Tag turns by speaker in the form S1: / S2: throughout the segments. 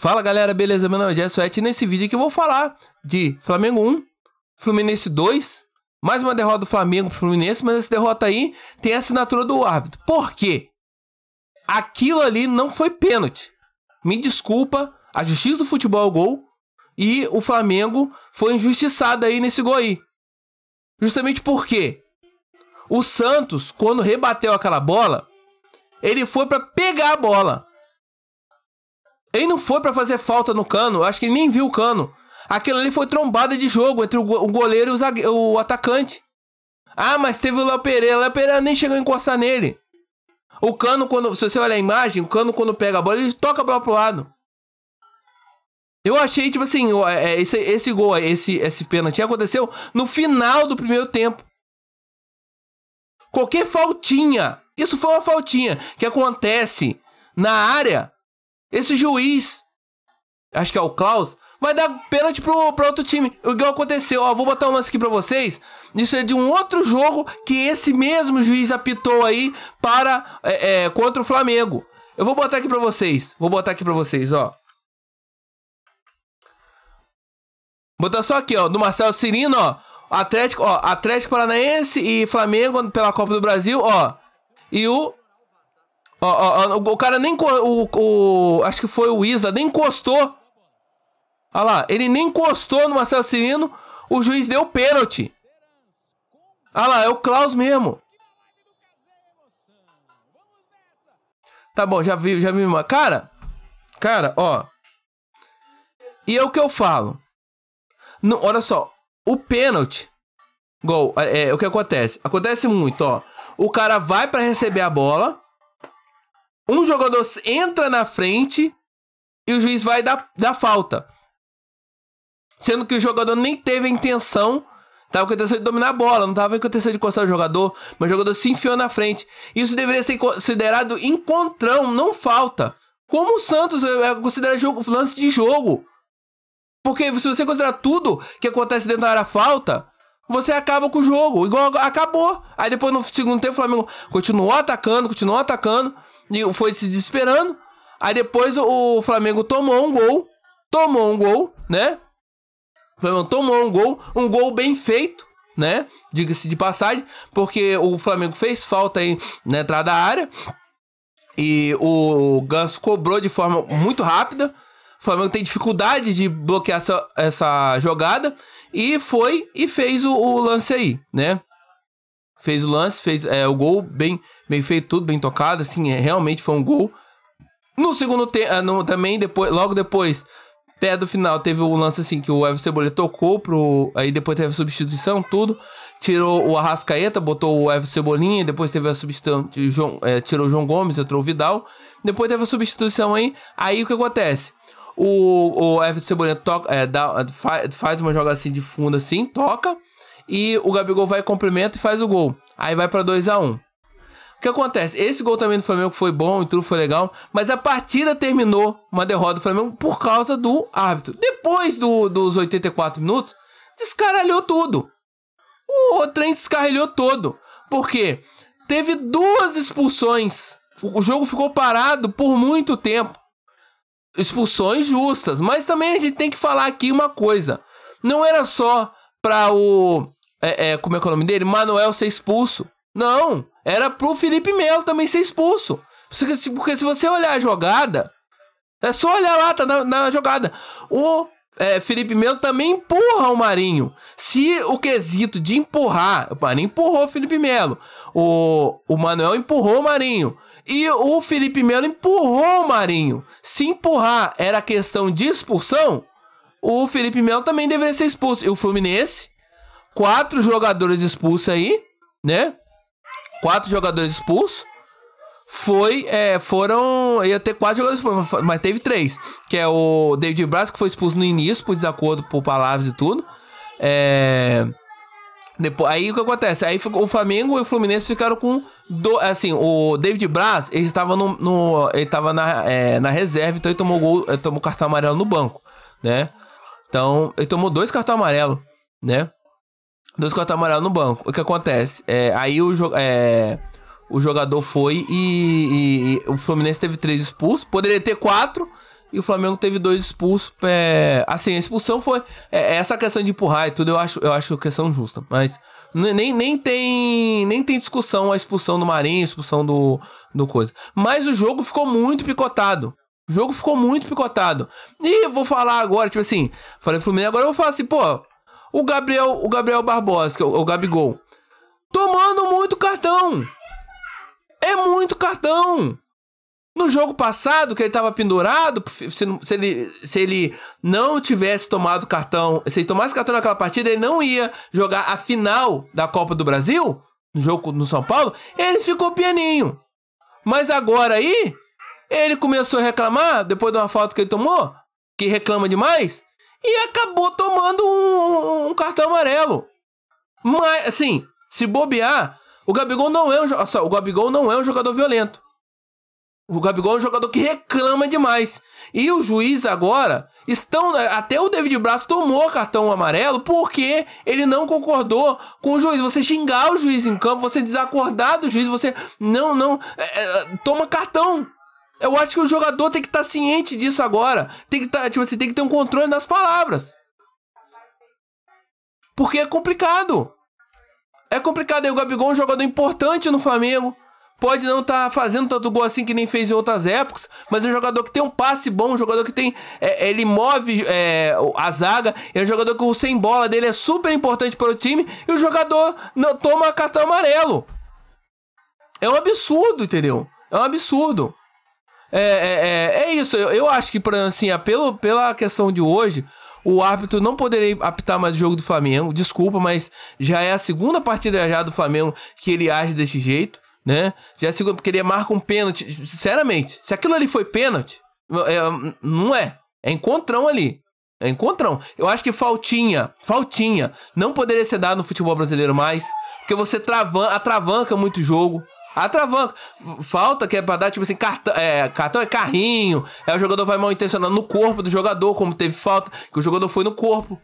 S1: Fala galera, beleza? Meu nome é Jess e nesse vídeo aqui eu vou falar de Flamengo 1, Fluminense 2, mais uma derrota do Flamengo pro Fluminense, mas essa derrota aí tem a assinatura do árbitro. Por quê? Aquilo ali não foi pênalti. Me desculpa, a justiça do futebol é gol e o Flamengo foi injustiçado aí nesse gol aí. Justamente por quê? O Santos, quando rebateu aquela bola, ele foi para pegar a bola. Ele não foi para fazer falta no cano, acho que ele nem viu o cano. Aquilo ali foi trombada de jogo entre o goleiro e o, zague... o atacante. Ah, mas teve o Léo Pereira. O Léo Pereira nem chegou a encostar nele. O cano, quando. Se você olhar a imagem, o cano quando pega a bola, ele toca a bola pro lado. Eu achei, tipo assim, é, é, esse, esse gol, esse, esse pênalti aconteceu no final do primeiro tempo. Qualquer faltinha. Isso foi uma faltinha que acontece na área esse juiz, acho que é o Klaus, vai dar pênalti pro, pro outro time. O que aconteceu, ó, vou botar um lance aqui pra vocês. Isso é de um outro jogo que esse mesmo juiz apitou aí para, é, é, contra o Flamengo. Eu vou botar aqui pra vocês, vou botar aqui pra vocês, ó. Botar só aqui, ó, do Marcelo Cirino, ó. Atlético, ó, Atlético Paranaense e Flamengo pela Copa do Brasil, ó. E o Ó, ó, ó, o cara nem. O, o, acho que foi o Isla, nem encostou. Olha lá, ele nem encostou no Marcelo Cirino. O juiz deu pênalti. Olha lá, é o Klaus mesmo. Tá bom, já vi, já vi uma. Cara, cara, ó. E é o que eu falo. No, olha só, o pênalti. Gol, é, é, o que acontece? Acontece muito, ó. O cara vai para receber a bola. Um jogador entra na frente e o juiz vai dar, dar falta. Sendo que o jogador nem teve a intenção Tava com a intenção de dominar a bola, não tava com a intenção de encostar o jogador, mas o jogador se enfiou na frente. Isso deveria ser considerado encontrão, não falta. Como o Santos é, é considerado jogo, lance de jogo. Porque se você considerar tudo que acontece dentro da área falta, você acaba com o jogo. Igual acabou. Aí depois no segundo tempo o Flamengo continuou atacando, continuou atacando e foi se desesperando. Aí depois o Flamengo tomou um gol, tomou um gol, né? O Flamengo tomou um gol, um gol bem feito, né? Diga-se de passagem, porque o Flamengo fez falta aí na entrada da área. E o Ganso cobrou de forma muito rápida o Flamengo tem dificuldade de bloquear essa, essa jogada. E foi e fez o, o lance aí, né? Fez o lance, fez é, o gol bem, bem feito, tudo bem tocado. Assim, é, realmente foi um gol. No segundo tempo, ah, também depois, logo depois, pé do final, teve um lance assim que o Evo Cebolinha tocou pro. Aí depois teve a substituição, tudo. Tirou o Arrascaeta, botou o Evo Cebolinha, depois teve a substituição. É, tirou o João Gomes, entrou o Vidal. Depois teve a substituição aí. Aí o que acontece? O, o Everton Cebolinha toca, é, dá, faz uma jogada assim de fundo assim, toca. E o Gabigol vai, cumprimenta e faz o gol. Aí vai para 2 a 1 um. O que acontece? Esse gol também do Flamengo foi bom, e tudo foi legal, mas a partida terminou uma derrota do Flamengo por causa do árbitro. Depois do, dos 84 minutos, descaralhou tudo. O, trem descarrilhou todo. Porque teve duas expulsões. O jogo ficou parado por muito tempo expulsões justas. Mas também a gente tem que falar aqui uma coisa. Não era só para o. É, é, como é que é o nome dele? Manuel ser expulso. Não. Era pro Felipe Melo também ser expulso. Porque se você olhar a jogada. É só olhar lá, tá na, na jogada. O é, Felipe Melo também empurra o Marinho. Se o quesito de empurrar, o Marinho empurrou o Felipe Melo, o, o Manuel empurrou o Marinho e o Felipe Melo empurrou o Marinho. Se empurrar era questão de expulsão, o Felipe Melo também deveria ser expulso. E o Fluminense, quatro jogadores expulsos aí, né? Quatro jogadores expulsos foi é, foram ia ter quatro jogadores mas teve três que é o David Braz que foi expulso no início por desacordo por palavras e tudo é, depois aí o que acontece aí o Flamengo e o Fluminense ficaram com do, assim o David Braz ele estava no, no ele estava na, é, na reserva então ele tomou gol ele tomou cartão amarelo no banco né então ele tomou dois cartões amarelo né dois cartões amarelo no banco o que acontece é, aí o é, o jogador foi e, e, e o Fluminense teve três expulsos. Poderia ter quatro e o Flamengo teve dois expulsos. É, assim, a expulsão foi. É, é essa questão de empurrar e tudo, eu acho, eu acho questão justa. Mas nem, nem, tem, nem tem discussão a expulsão do Marinho, a expulsão do, do coisa. Mas o jogo ficou muito picotado. O jogo ficou muito picotado. E vou falar agora, tipo assim, falei Fluminense, agora eu vou falar assim, pô, o Gabriel, o Gabriel Barbosa, é o, o Gabigol, tomando muito cartão. É muito cartão. No jogo passado, que ele estava pendurado, se, se, ele, se ele não tivesse tomado cartão, se ele tomasse cartão naquela partida, ele não ia jogar a final da Copa do Brasil, no jogo no São Paulo, ele ficou pianinho. Mas agora aí, ele começou a reclamar, depois de uma falta que ele tomou, que reclama demais, e acabou tomando um, um cartão amarelo. Mas, assim, se bobear, o Gabigol não é um, o Gabigol não é um jogador violento. O Gabigol é um jogador que reclama demais. E o juiz agora estão até o David Braz tomou cartão amarelo porque ele não concordou com o juiz. Você xingar o juiz em campo, você desacordar do juiz, você não não é, é, toma cartão. Eu acho que o jogador tem que estar tá ciente disso agora. Tem que tá, tipo assim, tem que ter um controle das palavras. Porque é complicado. É complicado aí. O Gabigol é um jogador importante no Flamengo. Pode não estar tá fazendo tanto gol assim que nem fez em outras épocas, mas é um jogador que tem um passe bom, um jogador que tem. É, é ele move é, a zaga, é um jogador que o sem bola dele é super importante para o time e o jogador não toma cartão amarelo. É um absurdo, entendeu? É um absurdo. É, é, é, é isso, eu, eu acho que, pra, assim, pelo, pela questão de hoje, o árbitro não poderia apitar mais o jogo do Flamengo. Desculpa, mas já é a segunda partida já do Flamengo que ele age desse jeito, né? Já é a segunda, porque ele marca um pênalti. Sinceramente, se aquilo ali foi pênalti, é, não é. É encontrão ali. É encontrão. Eu acho que faltinha, faltinha, não poderia ser dado no futebol brasileiro mais, porque você travan, atravanca muito o jogo. Atravanca. Tá falta que é pra dar, tipo assim, cartão é, cartão é carrinho. é o jogador vai mal intencionado no corpo do jogador, como teve falta, que o jogador foi no corpo.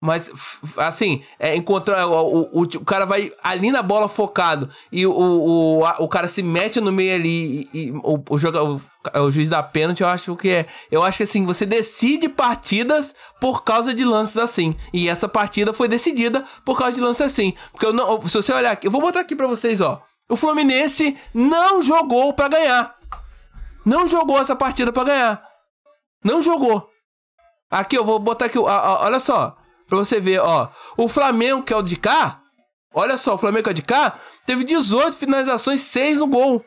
S1: Mas, assim, é encontrar. O, o, o, cara vai ali na bola focado e o, o, a, o cara se mete no meio ali e, e o, o, joga, o, é, o, juiz dá pênalti, eu acho que é. Eu acho que assim, você decide partidas por causa de lances assim. E essa partida foi decidida por causa de lances assim. Porque eu não. Se você olhar aqui, eu vou botar aqui pra vocês, ó. O Fluminense não jogou para ganhar. Não jogou essa partida para ganhar. Não jogou. Aqui eu vou botar aqui, ó, ó, olha só, para você ver, ó. O Flamengo que é o de cá, olha só, o Flamengo que é o de cá teve 18 finalizações, 6 no gol.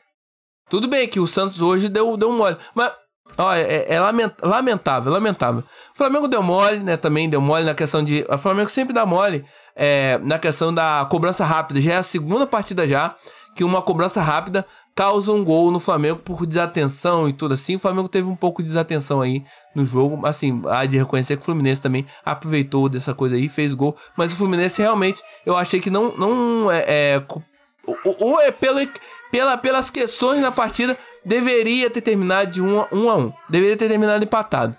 S1: Tudo bem que o Santos hoje deu deu um mole, mas Olha, é, é, é lamentável, lamentável. O Flamengo deu mole, né? Também deu mole na questão de. O Flamengo sempre dá mole é, na questão da cobrança rápida. Já é a segunda partida já que uma cobrança rápida causa um gol no Flamengo por desatenção e tudo assim. O Flamengo teve um pouco de desatenção aí no jogo. Assim, há de reconhecer que o Fluminense também aproveitou dessa coisa aí, fez gol. Mas o Fluminense realmente, eu achei que não, não é, é ou é pelo, pela, pelas questões da partida, deveria ter terminado de 1 um, a 1. Um, um Deveria ter terminado empatado.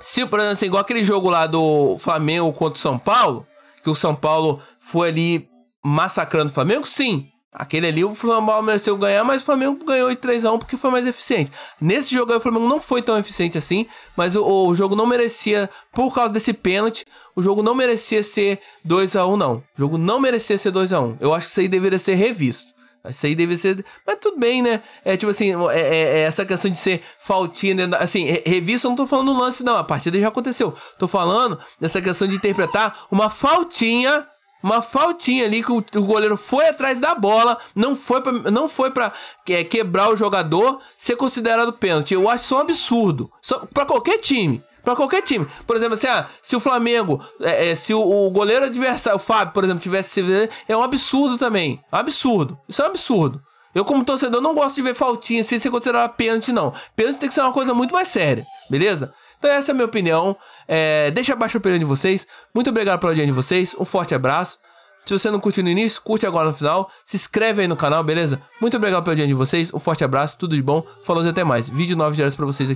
S1: Se o problema é igual aquele jogo lá do Flamengo contra o São Paulo, que o São Paulo foi ali massacrando o Flamengo, sim. Aquele ali o Flamengo mereceu ganhar, mas o Flamengo ganhou de 3x1 porque foi mais eficiente. Nesse jogo aí, o Flamengo não foi tão eficiente assim, mas o, o jogo não merecia, por causa desse pênalti, o jogo não merecia ser 2x1, não. O jogo não merecia ser 2x1. Eu acho que isso aí deveria ser revisto. Isso aí deve ser. Mas tudo bem, né? É tipo assim, é, é, é essa questão de ser faltinha. Assim, revista, eu não tô falando lance, não. A partida já aconteceu. Tô falando dessa questão de interpretar uma faltinha uma faltinha ali que o, o goleiro foi atrás da bola, não foi não foi para que é, quebrar o jogador, ser considerado pênalti. Eu acho isso um absurdo. Só para qualquer time. Pra qualquer time. Por exemplo, assim, ah, se o Flamengo, é, é, se o, o, goleiro adversário, o Fábio, por exemplo, tivesse. É um absurdo também. Absurdo. Isso é um absurdo. Eu, como torcedor, não gosto de ver faltinha sem ser considerada pênalti, não. Pênalti tem que ser uma coisa muito mais séria, beleza? Então essa é a minha opinião. É, deixa abaixo a opinião de vocês. Muito obrigado pela audiência de vocês. Um forte abraço. Se você não curtiu no início, curte agora no final. Se inscreve aí no canal, beleza? Muito obrigado pela audiência de vocês. Um forte abraço, tudo de bom. Falou e até mais. Vídeo 9 horas para vocês aqui.